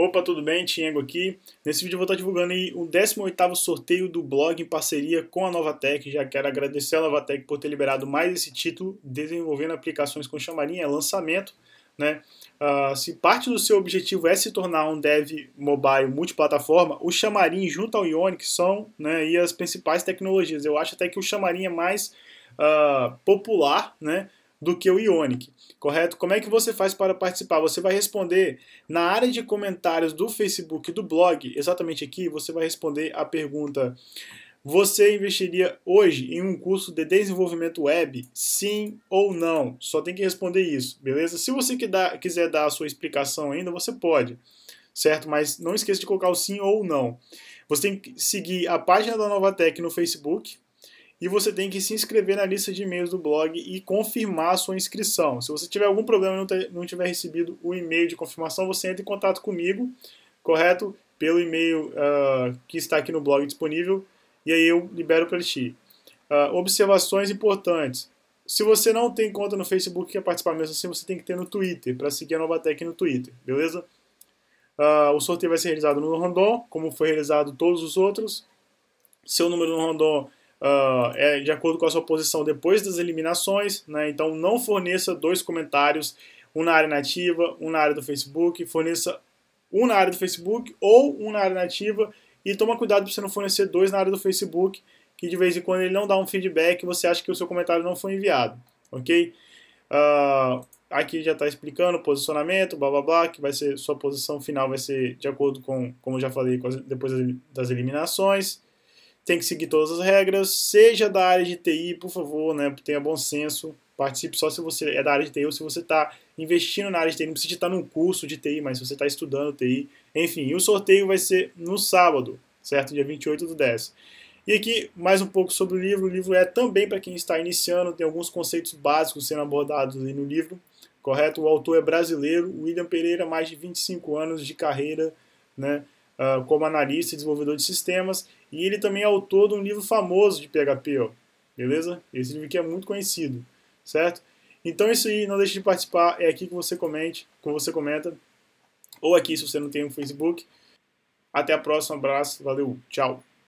Opa, tudo bem? Tiengo aqui. Nesse vídeo eu vou estar divulgando aí o 18 sorteio do blog em parceria com a Novatec. Já quero agradecer a Novatec por ter liberado mais esse título, desenvolvendo aplicações com chamarinha, lançamento. Né? Uh, se parte do seu objetivo é se tornar um dev mobile multiplataforma, o chamarim junto ao Ionic são né, e as principais tecnologias. Eu acho até que o chamarim é mais uh, popular, né? do que o Ionic, correto? Como é que você faz para participar? Você vai responder na área de comentários do Facebook do blog, exatamente aqui, você vai responder a pergunta: Você investiria hoje em um curso de desenvolvimento web? Sim ou não? Só tem que responder isso, beleza? Se você quiser dar a sua explicação ainda, você pode, certo? Mas não esqueça de colocar o sim ou não. Você tem que seguir a página da Nova Tech no Facebook, e você tem que se inscrever na lista de e-mails do blog e confirmar a sua inscrição. Se você tiver algum problema e não tiver recebido o e-mail de confirmação, você entra em contato comigo, correto? Pelo e-mail uh, que está aqui no blog disponível e aí eu libero para ti. Uh, observações importantes. Se você não tem conta no Facebook e quer participar mesmo assim, você tem que ter no Twitter, para seguir a Novatec no Twitter, beleza? Uh, o sorteio vai ser realizado no Rondon, como foi realizado todos os outros. Seu número no Rondon uh, é de acordo com a sua posição depois das eliminações, né? Então não forneça dois comentários, um na área nativa, um na área do Facebook, forneça um na área do Facebook ou um na área nativa e toma cuidado para você não fornecer dois na área do Facebook, que de vez em quando ele não dá um feedback e você acha que o seu comentário não foi enviado, ok? Uh, aqui já está explicando posicionamento, blá blá blá, que vai ser sua posição final vai ser de acordo com, como já falei, depois das eliminações tem que seguir todas as regras, seja da área de TI, por favor, né, tenha bom senso, participe só se você é da área de TI ou se você está investindo na área de TI, não precisa estar num curso de TI, mas se você está estudando TI, enfim, e o sorteio vai ser no sábado, certo? Dia 28 do 10. E aqui mais um pouco sobre o livro. O livro é também para quem está iniciando, tem alguns conceitos básicos sendo abordados ali no livro, correto? O autor é brasileiro, William Pereira, mais de 25 anos de carreira, né? uh, como analista e desenvolvedor de sistemas, e ele também é autor de um livro famoso de PHP, ó, beleza? Esse livro aqui é muito conhecido, certo? Então isso aí, não deixe de participar, é aqui que você comente, como você comenta, ou aqui se você não tem um Facebook. Até a próxima, abraço, valeu, tchau!